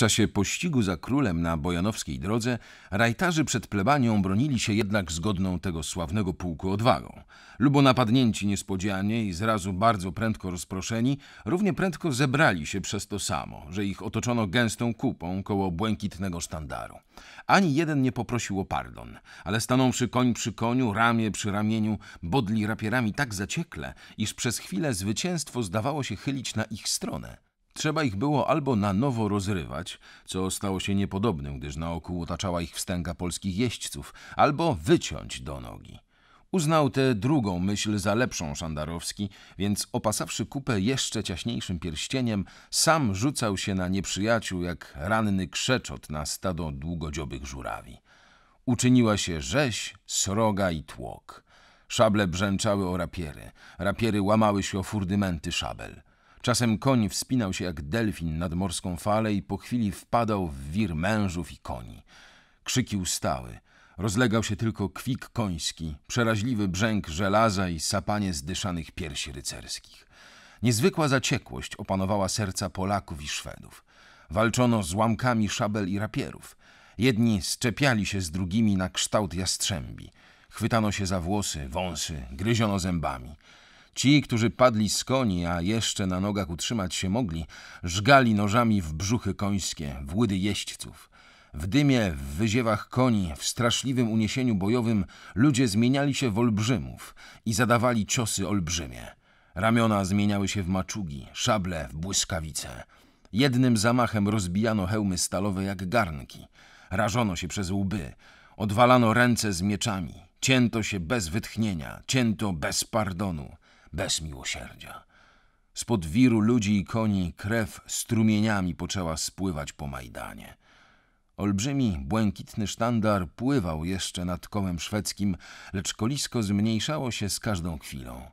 czasie pościgu za królem na bojanowskiej drodze rajtarzy przed plebanią bronili się jednak zgodną tego sławnego pułku odwagą. Lubo napadnięci niespodzianie i zrazu bardzo prędko rozproszeni, równie prędko zebrali się przez to samo, że ich otoczono gęstą kupą koło błękitnego sztandaru. Ani jeden nie poprosił o pardon, ale stanąwszy koń przy koniu, ramię przy ramieniu, bodli rapierami tak zaciekle, iż przez chwilę zwycięstwo zdawało się chylić na ich stronę. Trzeba ich było albo na nowo rozrywać, co stało się niepodobnym, gdyż naokół otaczała ich wstęga polskich jeźdźców, albo wyciąć do nogi. Uznał tę drugą myśl za lepszą Szandarowski, więc opasawszy kupę jeszcze ciaśniejszym pierścieniem, sam rzucał się na nieprzyjaciół jak ranny krzeczot na stado długodziobych żurawi. Uczyniła się rzeź, sroga i tłok. Szable brzęczały o rapiery, rapiery łamały się o furdymenty szabel. Czasem koń wspinał się jak delfin nad morską falę i po chwili wpadał w wir mężów i koni. Krzyki ustały. Rozlegał się tylko kwik koński, przeraźliwy brzęk żelaza i sapanie zdyszanych piersi rycerskich. Niezwykła zaciekłość opanowała serca Polaków i Szwedów. Walczono z łamkami szabel i rapierów. Jedni szczepiali się z drugimi na kształt jastrzębi. Chwytano się za włosy, wąsy, gryziono zębami. Ci, którzy padli z koni, a jeszcze na nogach utrzymać się mogli, żgali nożami w brzuchy końskie, w łydy jeźdźców. W dymie, w wyziewach koni, w straszliwym uniesieniu bojowym ludzie zmieniali się w olbrzymów i zadawali ciosy olbrzymie. Ramiona zmieniały się w maczugi, szable w błyskawice. Jednym zamachem rozbijano hełmy stalowe jak garnki. Rażono się przez łby, odwalano ręce z mieczami, cięto się bez wytchnienia, cięto bez pardonu bez miłosierdzia. Spod wiru ludzi i koni krew strumieniami poczęła spływać po Majdanie. Olbrzymi, błękitny sztandar pływał jeszcze nad kołem szwedzkim, lecz kolisko zmniejszało się z każdą chwilą.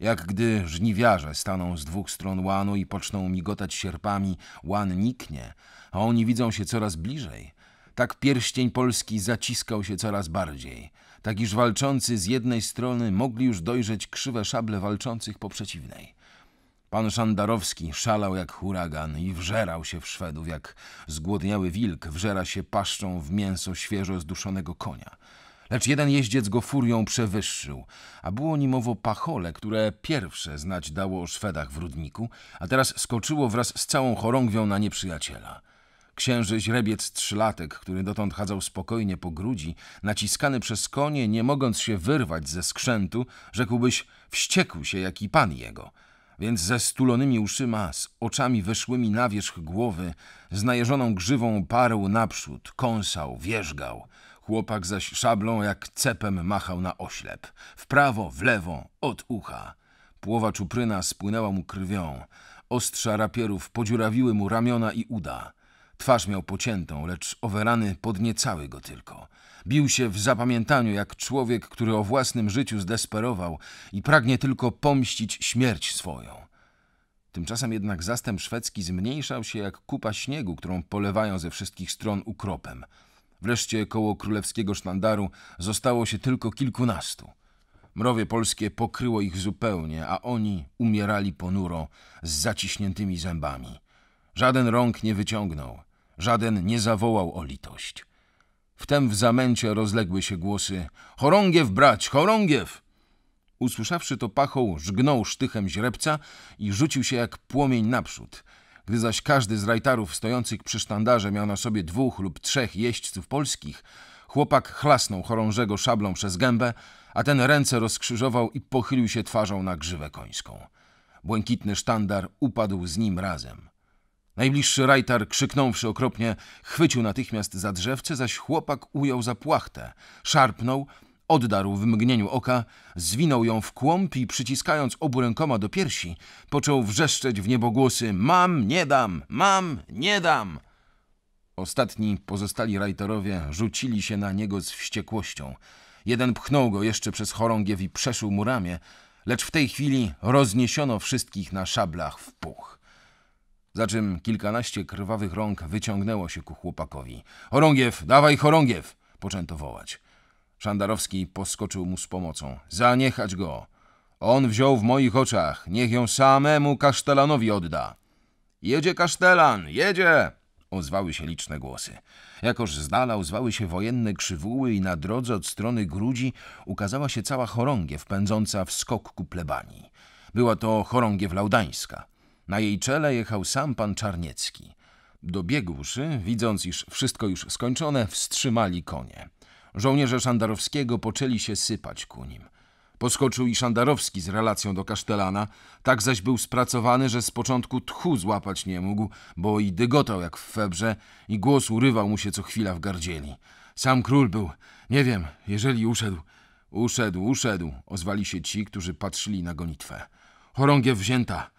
Jak gdy żniwiarze staną z dwóch stron łanu i poczną migotać sierpami, łan niknie, a oni widzą się coraz bliżej – tak pierścień Polski zaciskał się coraz bardziej, tak iż walczący z jednej strony mogli już dojrzeć krzywe szable walczących po przeciwnej. Pan Szandarowski szalał jak huragan i wżerał się w Szwedów, jak zgłodniały wilk wżera się paszczą w mięso świeżo zduszonego konia. Lecz jeden jeździec go furią przewyższył, a było nim owo pachole, które pierwsze znać dało o Szwedach w Rudniku, a teraz skoczyło wraz z całą chorągwią na nieprzyjaciela – Księży źrebiec trzylatek, który dotąd chadzał spokojnie po grudzi, naciskany przez konie, nie mogąc się wyrwać ze skrzętu, rzekłbyś, wściekł się jak i pan jego. Więc ze stulonymi uszyma, z oczami weszłymi na wierzch głowy, z najeżoną grzywą parł naprzód, kąsał, wierzgał. Chłopak zaś szablą jak cepem machał na oślep. W prawo, w lewo, od ucha. Płowa czupryna spłynęła mu krwią. Ostrza rapierów podziurawiły mu ramiona i uda. Twarz miał pociętą, lecz owe rany podniecały go tylko. Bił się w zapamiętaniu jak człowiek, który o własnym życiu zdesperował i pragnie tylko pomścić śmierć swoją. Tymczasem jednak zastęp szwedzki zmniejszał się jak kupa śniegu, którą polewają ze wszystkich stron ukropem. Wreszcie koło królewskiego sztandaru zostało się tylko kilkunastu. Mrowie polskie pokryło ich zupełnie, a oni umierali ponuro, z zaciśniętymi zębami. Żaden rąk nie wyciągnął. Żaden nie zawołał o litość. Wtem w zamęcie rozległy się głosy – Chorągiew brać, chorągiew! Usłyszawszy to pachoł, żgnął sztychem źrebca i rzucił się jak płomień naprzód. Gdy zaś każdy z rajtarów stojących przy sztandarze miał na sobie dwóch lub trzech jeźdźców polskich, chłopak chlasnął chorążego szablą przez gębę, a ten ręce rozkrzyżował i pochylił się twarzą na grzywę końską. Błękitny sztandar upadł z nim razem. Najbliższy rajtar, krzyknąwszy okropnie, chwycił natychmiast za drzewce, zaś chłopak ujął za płachtę, szarpnął, oddarł w mgnieniu oka, zwinął ją w kłąb i przyciskając obu rękoma do piersi, począł wrzeszczeć w niebogłosy Mam, nie dam! Mam, nie dam! Ostatni pozostali rajtarowie rzucili się na niego z wściekłością. Jeden pchnął go jeszcze przez chorągiew i przeszył mu ramię, lecz w tej chwili rozniesiono wszystkich na szablach w puch. Za czym kilkanaście krwawych rąk wyciągnęło się ku chłopakowi. Chorągiew, dawaj chorągiew! poczęto wołać. Szandarowski poskoczył mu z pomocą. Zaniechać go! On wziął w moich oczach, niech ją samemu kasztelanowi odda. Jedzie kasztelan, jedzie! ozwały się liczne głosy. Jakoż z dala ozwały się wojenne krzywuły i na drodze od strony Grudzi ukazała się cała chorągiew pędząca w skok ku plebanii. Była to chorągiew laudańska. Na jej czele jechał sam pan Czarniecki. Dobiegłszy, widząc, iż wszystko już skończone, wstrzymali konie. Żołnierze Szandarowskiego poczęli się sypać ku nim. Poskoczył i Szandarowski z relacją do kasztelana, tak zaś był spracowany, że z początku tchu złapać nie mógł, bo i dygotał jak w febrze i głos urywał mu się co chwila w gardzieli. Sam król był, nie wiem, jeżeli uszedł. Uszedł, uszedł, ozwali się ci, którzy patrzyli na gonitwę. Chorągiew wzięta,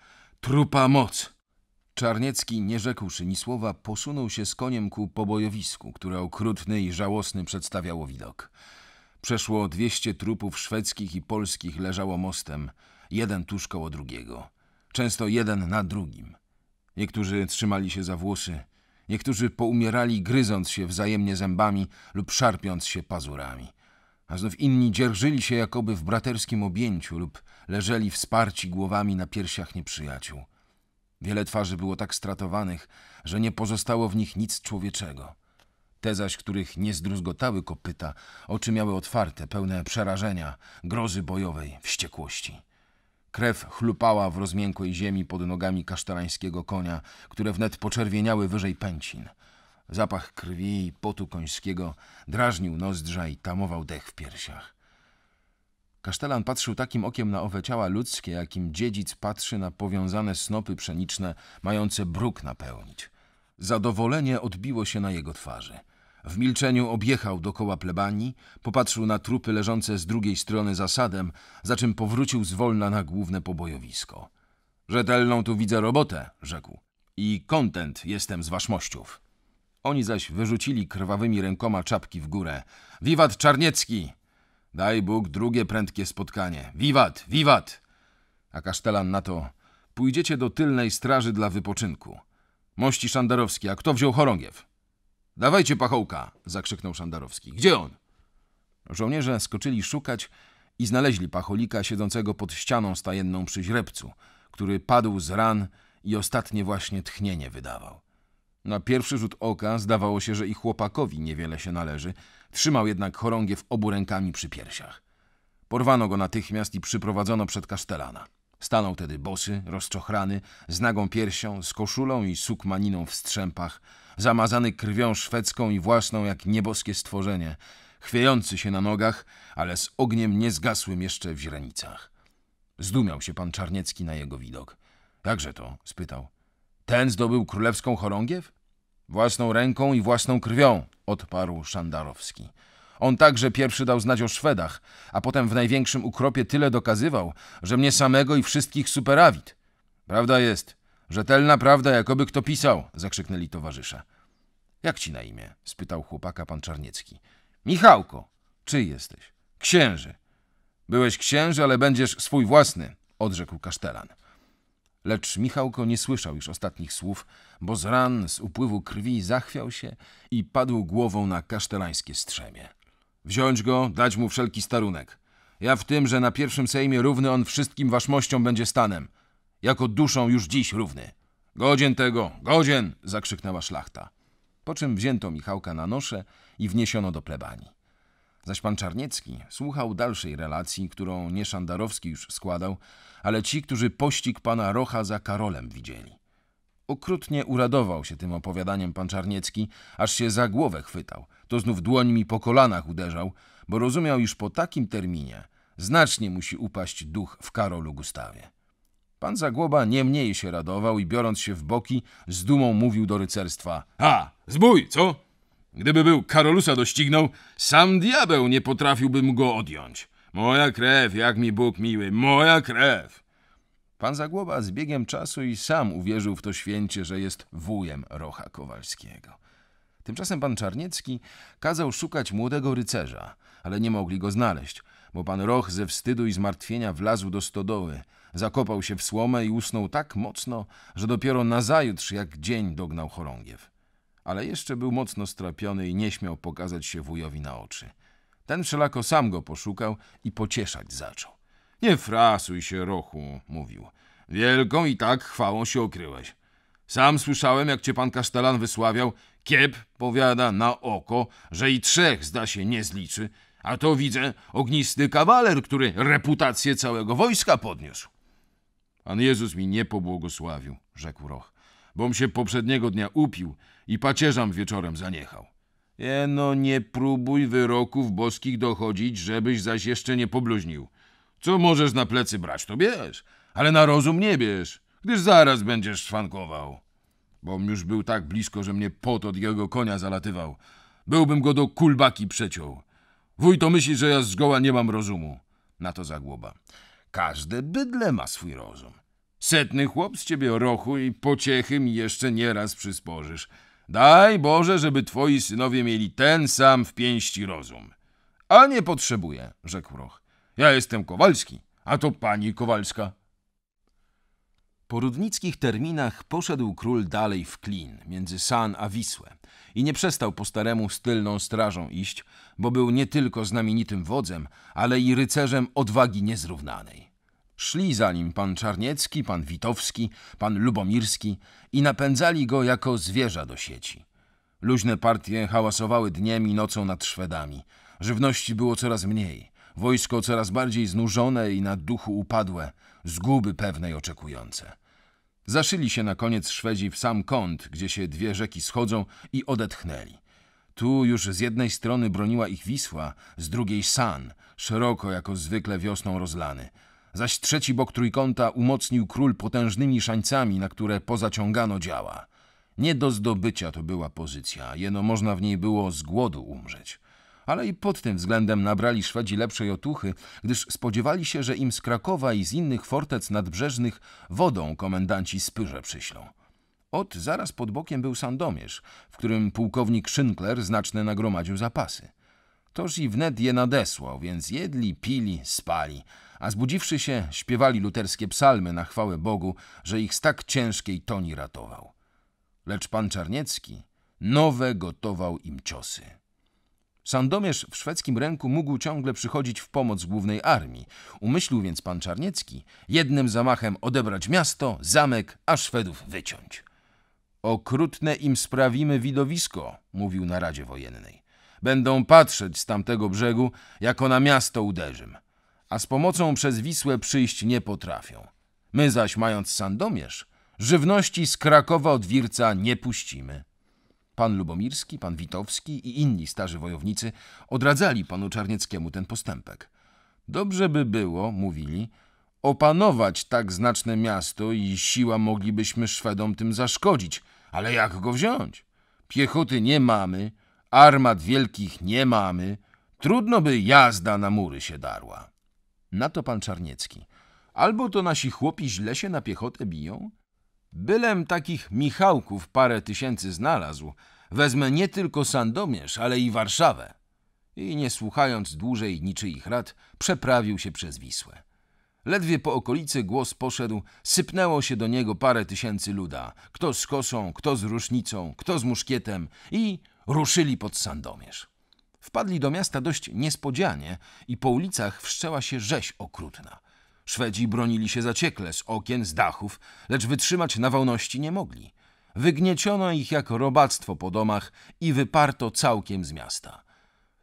Trupa moc! Czarniecki, nie rzekłszy ni słowa, posunął się z koniem ku pobojowisku, które okrutny i żałosny przedstawiało widok. Przeszło dwieście trupów szwedzkich i polskich leżało mostem, jeden tuż koło drugiego, często jeden na drugim. Niektórzy trzymali się za włosy, niektórzy poumierali gryząc się wzajemnie zębami lub szarpiąc się pazurami a znów inni dzierżyli się jakoby w braterskim objęciu lub leżeli wsparci głowami na piersiach nieprzyjaciół. Wiele twarzy było tak stratowanych, że nie pozostało w nich nic człowieczego. Te zaś, których nie zdruzgotały kopyta, oczy miały otwarte, pełne przerażenia, grozy bojowej, wściekłości. Krew chlupała w rozmiękłej ziemi pod nogami kasztarańskiego konia, które wnet poczerwieniały wyżej pęcin – Zapach krwi i potu końskiego drażnił nozdrza i tamował dech w piersiach. Kasztelan patrzył takim okiem na owe ciała ludzkie, jakim dziedzic patrzy na powiązane snopy pszeniczne, mające bruk napełnić. Zadowolenie odbiło się na jego twarzy. W milczeniu objechał dokoła plebanii, popatrzył na trupy leżące z drugiej strony zasadem, za czym powrócił zwolna na główne pobojowisko. Rzetelną tu widzę robotę, rzekł. I kontent jestem z waszmościów. Oni zaś wyrzucili krwawymi rękoma czapki w górę. Wiwat Czarniecki! Daj Bóg drugie prędkie spotkanie. Wiwat, wiwat! A kasztelan na to pójdziecie do tylnej straży dla wypoczynku. Mości Szandarowski, a kto wziął chorągiew? Dawajcie pachołka! zakrzyknął Szandarowski. Gdzie on? Żołnierze skoczyli szukać i znaleźli pacholika siedzącego pod ścianą stajenną przy źrebcu, który padł z ran i ostatnie właśnie tchnienie wydawał. Na pierwszy rzut oka zdawało się, że i chłopakowi niewiele się należy, trzymał jednak chorągiew obu rękami przy piersiach. Porwano go natychmiast i przyprowadzono przed kasztelana. Stanął tedy bosy, rozczochrany, z nagą piersią, z koszulą i sukmaniną w strzępach, zamazany krwią szwedzką i własną jak nieboskie stworzenie, chwiejący się na nogach, ale z ogniem niezgasłym jeszcze w źrenicach. Zdumiał się pan Czarniecki na jego widok. – Jakże to? – spytał. Ten zdobył królewską chorągiew? Własną ręką i własną krwią, odparł Szandarowski. On także pierwszy dał znać o Szwedach, a potem w największym ukropie tyle dokazywał, że mnie samego i wszystkich superawit. Prawda jest, rzetelna prawda, jakoby kto pisał, zakrzyknęli towarzysze. Jak ci na imię? spytał chłopaka pan Czarniecki. Michałko, czy jesteś? Księży. Byłeś księży, ale będziesz swój własny, odrzekł kasztelan. Lecz Michałko nie słyszał już ostatnich słów, bo z ran, z upływu krwi zachwiał się i padł głową na kasztelańskie strzemie. Wziąć go, dać mu wszelki starunek. Ja w tym, że na pierwszym sejmie równy on wszystkim waszmościom będzie stanem. Jako duszą już dziś równy. Godzien tego, godzien! zakrzyknęła szlachta. Po czym wzięto Michałka na nosze i wniesiono do plebanii. Zaś pan Czarniecki słuchał dalszej relacji, którą nie Szandarowski już składał, ale ci, którzy pościg pana Rocha za Karolem widzieli. Okrutnie uradował się tym opowiadaniem pan Czarniecki, aż się za głowę chwytał. To znów dłońmi po kolanach uderzał, bo rozumiał, iż po takim terminie znacznie musi upaść duch w Karolu Gustawie. Pan Zagłoba nie mniej się radował i biorąc się w boki, z dumą mówił do rycerstwa – A, zbój, co? Gdyby był Karolusa doścignął, sam diabeł nie potrafiłbym go odjąć. Moja krew, jak mi Bóg miły, moja krew! Pan Zagłoba z biegiem czasu i sam uwierzył w to święcie, że jest wujem Rocha Kowalskiego. Tymczasem pan Czarniecki kazał szukać młodego rycerza, ale nie mogli go znaleźć, bo pan Roch ze wstydu i zmartwienia wlazł do stodoły, zakopał się w słomę i usnął tak mocno, że dopiero nazajutrz jak dzień dognał chorągiew ale jeszcze był mocno strapiony i nie śmiał pokazać się wujowi na oczy. Ten wszelako sam go poszukał i pocieszać zaczął. Nie frasuj się, Rochu, mówił. Wielką i tak chwałą się okryłeś. Sam słyszałem, jak cię pan kasztelan wysławiał. Kiep powiada na oko, że i trzech zda się nie zliczy, a to widzę ognisty kawaler, który reputację całego wojska podniósł. Pan Jezus mi nie pobłogosławił, rzekł Roch, bom się poprzedniego dnia upił i pacierzam wieczorem zaniechał. Jeno, nie próbuj wyroków boskich dochodzić, żebyś zaś jeszcze nie pobluźnił. Co możesz na plecy brać, to bierz, ale na rozum nie bierz, gdyż zaraz będziesz szwankował. Bom już był tak blisko, że mnie pot od jego konia zalatywał. Byłbym go do kulbaki przeciął. Wuj to myśli, że ja zgoła nie mam rozumu. Na to zagłoba. Każde bydle ma swój rozum. Setny chłop z ciebie rochu i pociechy mi jeszcze nieraz przysporzysz. Daj Boże, żeby twoi synowie mieli ten sam w pięści rozum. A nie potrzebuję, rzekł Roch. Ja jestem Kowalski, a to pani Kowalska. Po rudnickich terminach poszedł król dalej w klin, między San a Wisłę i nie przestał po staremu z tylną strażą iść, bo był nie tylko znamienitym wodzem, ale i rycerzem odwagi niezrównanej. Szli za nim pan Czarniecki, pan Witowski, pan Lubomirski i napędzali go jako zwierza do sieci. Luźne partie hałasowały dniem i nocą nad Szwedami. Żywności było coraz mniej, wojsko coraz bardziej znużone i na duchu upadłe, zguby pewnej oczekujące. Zaszyli się na koniec Szwedzi w sam kąt, gdzie się dwie rzeki schodzą i odetchnęli. Tu już z jednej strony broniła ich Wisła, z drugiej San, szeroko jako zwykle wiosną rozlany – zaś trzeci bok trójkąta umocnił król potężnymi szańcami, na które pozaciągano działa. Nie do zdobycia to była pozycja, jeno można w niej było z głodu umrzeć. Ale i pod tym względem nabrali Szwedzi lepszej otuchy, gdyż spodziewali się, że im z Krakowa i z innych fortec nadbrzeżnych wodą komendanci spyrze przyślą. Ot, zaraz pod bokiem był Sandomierz, w którym pułkownik Szynkler znaczne nagromadził zapasy. Toż i wnet je nadesłał, więc jedli, pili, spali – a zbudziwszy się, śpiewali luterskie psalmy na chwałę Bogu, że ich z tak ciężkiej toni ratował. Lecz pan Czarniecki nowe gotował im ciosy. Sandomierz w szwedzkim ręku mógł ciągle przychodzić w pomoc głównej armii. Umyślił więc pan Czarniecki jednym zamachem odebrać miasto, zamek, a Szwedów wyciąć. Okrutne im sprawimy widowisko, mówił na Radzie Wojennej. Będą patrzeć z tamtego brzegu, jako na miasto uderzym a z pomocą przez Wisłę przyjść nie potrafią. My zaś, mając Sandomierz, żywności z Krakowa od Wirca nie puścimy. Pan Lubomirski, pan Witowski i inni starzy wojownicy odradzali panu Czarnieckiemu ten postępek. Dobrze by było, mówili, opanować tak znaczne miasto i siła moglibyśmy Szwedom tym zaszkodzić, ale jak go wziąć? Piechoty nie mamy, armat wielkich nie mamy, trudno by jazda na mury się darła. Na to pan Czarniecki. Albo to nasi chłopi źle się na piechotę biją? Bylem takich Michałków parę tysięcy znalazł. Wezmę nie tylko Sandomierz, ale i Warszawę. I nie słuchając dłużej niczyich rad, przeprawił się przez Wisłę. Ledwie po okolicy głos poszedł, sypnęło się do niego parę tysięcy luda. Kto z kosą, kto z rusznicą, kto z muszkietem i ruszyli pod Sandomierz. Wpadli do miasta dość niespodzianie i po ulicach wszczęła się rzeź okrutna. Szwedzi bronili się zaciekle z okien, z dachów, lecz wytrzymać nawałności nie mogli. Wygnieciono ich jak robactwo po domach i wyparto całkiem z miasta.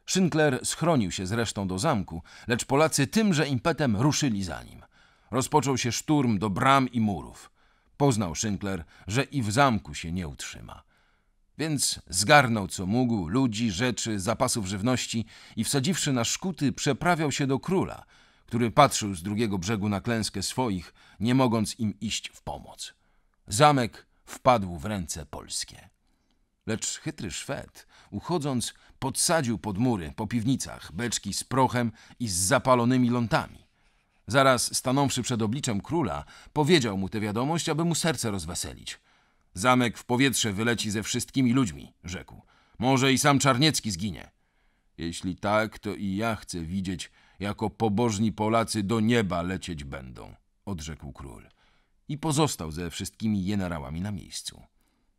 Szynkler schronił się zresztą do zamku, lecz Polacy tymże impetem ruszyli za nim. Rozpoczął się szturm do bram i murów. Poznał Szynkler, że i w zamku się nie utrzyma. Więc zgarnął co mógł ludzi, rzeczy, zapasów żywności i wsadziwszy na szkuty, przeprawiał się do króla, który patrzył z drugiego brzegu na klęskę swoich, nie mogąc im iść w pomoc. Zamek wpadł w ręce polskie. Lecz chytry Szwed, uchodząc, podsadził pod mury, po piwnicach, beczki z prochem i z zapalonymi lątami. Zaraz stanąwszy przed obliczem króla, powiedział mu tę wiadomość, aby mu serce rozweselić – Zamek w powietrze wyleci ze wszystkimi ludźmi, rzekł. Może i sam Czarniecki zginie. Jeśli tak, to i ja chcę widzieć, jako pobożni Polacy do nieba lecieć będą, odrzekł król. I pozostał ze wszystkimi generałami na miejscu.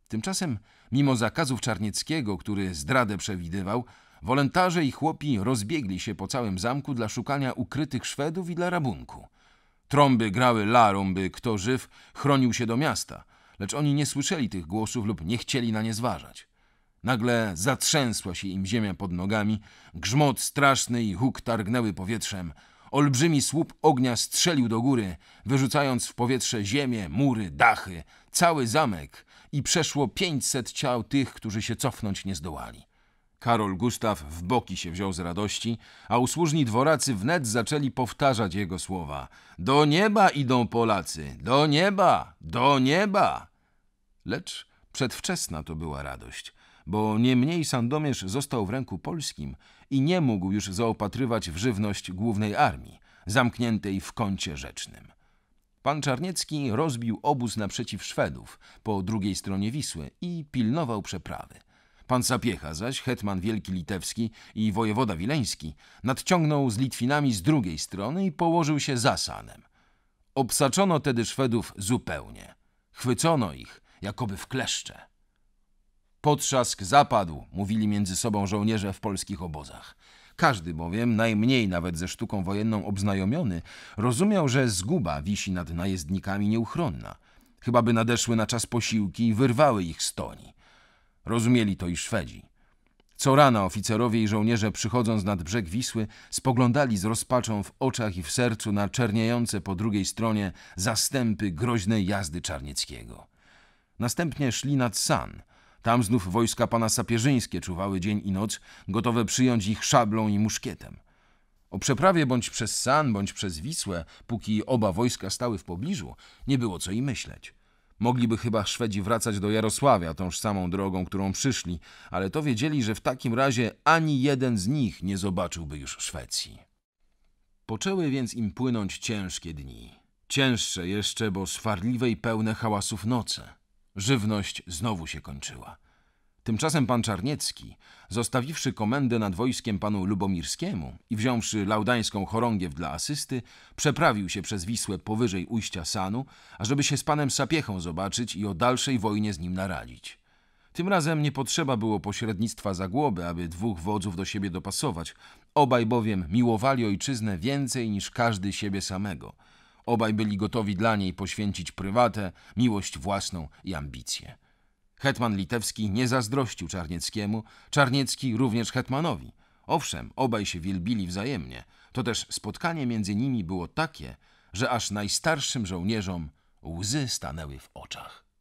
Tymczasem, mimo zakazów Czarnieckiego, który zdradę przewidywał, wolontarze i chłopi rozbiegli się po całym zamku dla szukania ukrytych Szwedów i dla rabunku. Trąby grały larum, by kto żyw chronił się do miasta – lecz oni nie słyszeli tych głosów lub nie chcieli na nie zważać. Nagle zatrzęsła się im ziemia pod nogami, grzmot straszny i huk targnęły powietrzem. Olbrzymi słup ognia strzelił do góry, wyrzucając w powietrze ziemię, mury, dachy, cały zamek i przeszło pięćset ciał tych, którzy się cofnąć nie zdołali. Karol Gustaw w boki się wziął z radości, a usłużni dworacy wnet zaczęli powtarzać jego słowa. Do nieba idą Polacy, do nieba, do nieba! Lecz przedwczesna to była radość, bo niemniej Sandomierz został w ręku polskim i nie mógł już zaopatrywać w żywność głównej armii, zamkniętej w kącie rzecznym. Pan Czarniecki rozbił obóz naprzeciw Szwedów po drugiej stronie Wisły i pilnował przeprawy. Pan Sapiecha zaś, hetman wielki litewski i wojewoda wileński, nadciągnął z Litwinami z drugiej strony i położył się za Sanem. Obsaczono tedy Szwedów zupełnie. Chwycono ich, jakoby w kleszcze. Potrzask zapadł, mówili między sobą żołnierze w polskich obozach. Każdy bowiem, najmniej nawet ze sztuką wojenną obznajomiony, rozumiał, że zguba wisi nad najezdnikami nieuchronna. Chyba by nadeszły na czas posiłki i wyrwały ich z toni. Rozumieli to i Szwedzi. Co rana oficerowie i żołnierze przychodząc nad brzeg Wisły spoglądali z rozpaczą w oczach i w sercu na czerniejące po drugiej stronie zastępy groźnej jazdy Czarnieckiego. Następnie szli nad San. Tam znów wojska pana Sapierzyńskie czuwały dzień i noc, gotowe przyjąć ich szablą i muszkietem. O przeprawie bądź przez San, bądź przez Wisłę, póki oba wojska stały w pobliżu, nie było co i myśleć. Mogliby chyba Szwedzi wracać do Jarosławia tą samą drogą, którą przyszli, ale to wiedzieli, że w takim razie ani jeden z nich nie zobaczyłby już Szwecji. Poczęły więc im płynąć ciężkie dni. Cięższe jeszcze, bo swarliwe i pełne hałasów noce. Żywność znowu się kończyła. Tymczasem pan Czarniecki, zostawiwszy komendę nad wojskiem panu Lubomirskiemu i wziąwszy laudańską chorągiew dla asysty, przeprawił się przez Wisłę powyżej ujścia Sanu, ażeby się z panem Sapiechą zobaczyć i o dalszej wojnie z nim naradzić. Tym razem nie potrzeba było pośrednictwa zagłoby, aby dwóch wodzów do siebie dopasować. Obaj bowiem miłowali ojczyznę więcej niż każdy siebie samego. Obaj byli gotowi dla niej poświęcić prywatę, miłość własną i ambicje. Hetman litewski nie zazdrościł Czarnieckiemu, Czarniecki również hetmanowi. Owszem, obaj się wielbili wzajemnie, to też spotkanie między nimi było takie, że aż najstarszym żołnierzom łzy stanęły w oczach.